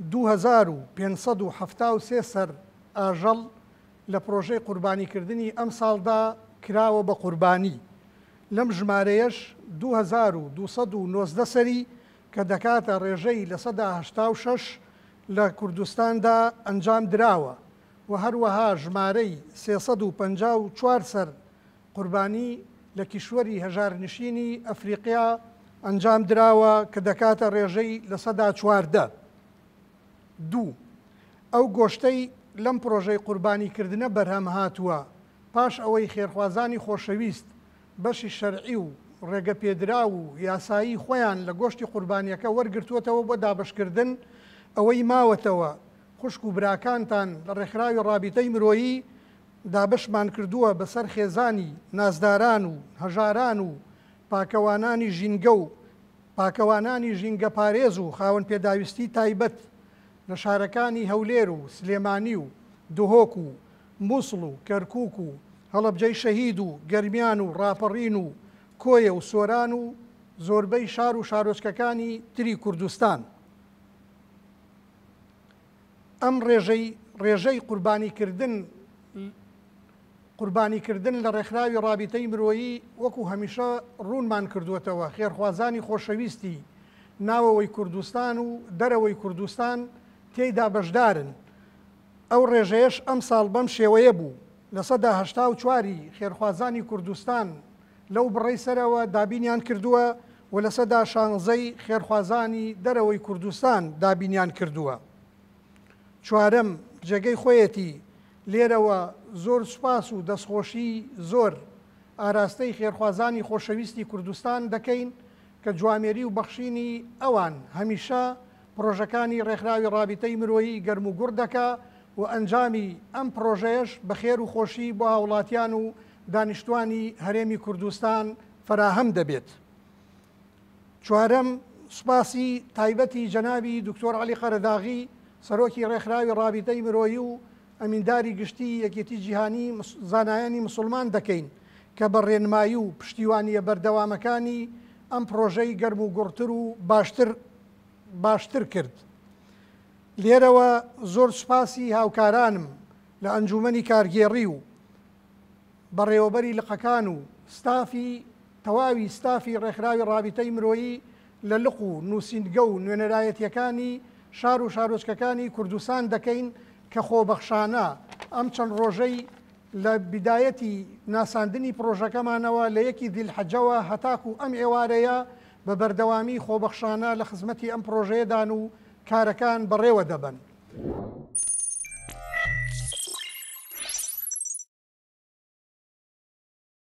2573 سەر ئاژەڵ لە پرۆژەی قوربانیکردنی ئەم ساڵدا کراوە بە قوربانی لەم ژمارەیەش 2290 سەری کە دەکاتە ڕێژەی لە سەداهشش لە کوردستاندا ئەنجام دراوە و هەروەها ژمارەی 354 سەر قوربانی لە کیشوەری هەژارنشینی ئەفریقیا ئەنجام دراوە کە دەکاتە ڕێژەی لە سەدا چواردە. دوو ئەو گۆشتەی لەم پرۆژەی قوربانیکردنە بەرهەم هاتووە پاش ئەوەی خێرخوازانی خۆشەویست بەشی شەرعی و ڕێگە پێدرا و یاسایی خۆیان لە گۆشتی قوربانیەکە وەرگرتووەتەوە بۆ دابشکردن ئەوەی ماوەتەوە خوشک و براکانتان لە ڕێکخراوی ڕابیتەی مرۆیی دابشمان کردووە بەسەر خێزانی نازداران و هەژاران و پاکەوانانی ژینگە و پاکەوانانی ژینگە پارێز و خاوەن پێداویستی تایبەت لە شارەکانی هەولێر و سلێمانی و دهۆک و مووسڵ و کەرکک و هەڵبجەی شەهید و گەرمیان و ڕاپەڕین و کۆیە و سۆران و زۆربەی شار و شارۆچکەکانی تری کوردستان. ئەم ڕێژەی ڕێژەی قوربانیکردن قوربانیکردن لە ڕێکخراوی ڕابیتەی مرۆیی وەکو هەمیشە ڕوونمان کردوێتەوە خێرخوازانی خۆشەویستی ناوەوەی کوردستان و دەرەوەی کوردستان، تێیدا بەشدارن ئەو ڕێژەیەش ئەم ساڵ بەم شێوەیە بوو لە سەدا هەشتا و چواری خێرخوازانی کوردستان لەو بڕی سەرەوە دابینیان کردووە و لە سەدا شانزەی خێرخوازانی دەرەوەی کوردستان دابینیان کردووە چوارەم جێگەی خۆیەتی لێرەوە زۆر سوپاس و دەستخۆشی زۆر ئاراستەی خێرخوازانی خۆشەویستی کوردستان دەکەین کە جوامێری و بەخشینی ئەوان هەمیشە پرۆژەکانی ڕێکخراوی ڕابطەی مرۆیی گەرم و گوردەکە و ئەنجامی ئەم پرۆژەیەش بە خێر و خۆشی بۆ هاوڵاتیان و دانیشتوانی هەرێمی کوردستان فراهەم دەبێت. چوارەم سوپاسی تایبەتی جەناوی دکتۆر علی قەرداغی سەرۆکی ڕێکخراوی ڕابطەی مرۆیی و ئەمینداری گشتی یەکێتی جیهانی زانایانی مسلمان دەکەین کە بە ڕێنمایی و پشتیوانیە بەردەوامەکانی ئەم پرۆژەی گەرم و گورتر و باشتر باشتر کرد. لێرەوە زۆر سوپاسی هاوکارانم لە ئەنجومی کارگێڕی و بەڕێوەبەری لقەکان و ستافی تەواوی ستافی ڕێکخراوی ڕابیتەی مرۆیی لە لق و نووسینگە و نوێنەرایەتیەکانی شار و شارۆچکەکانی کوردستان دەکەین کە خۆبەخشانە ئەم چەند ڕۆژەی لە بیدایەتی ناساندنی پرۆژەکەمانەوە لە یەکی دیلحەجەوە هەتاکو ئەم ئێوارەیە بە بەردەوامی خۆبەخشانە لە خزمەتی ئەم پرۆژەیەدان و کارەکان بەڕێوە دەبن.